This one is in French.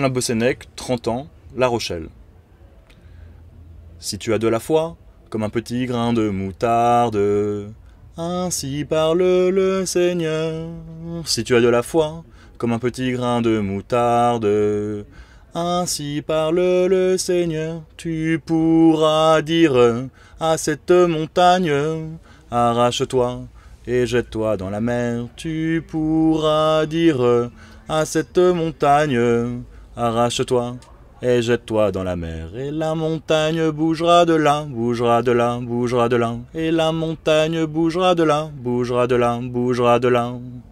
la Bossenec, 30 ans, La Rochelle. Si tu as de la foi, comme un petit grain de moutarde, ainsi parle le Seigneur. Si tu as de la foi, comme un petit grain de moutarde, ainsi parle le Seigneur. Tu pourras dire à cette montagne, arrache-toi et jette-toi dans la mer. Tu pourras dire à cette montagne, arrache-toi et jette-toi dans la mer. Et la montagne bougera de là, bougera de là, bougera de là. Et la montagne bougera de là, bougera de là, bougera de là.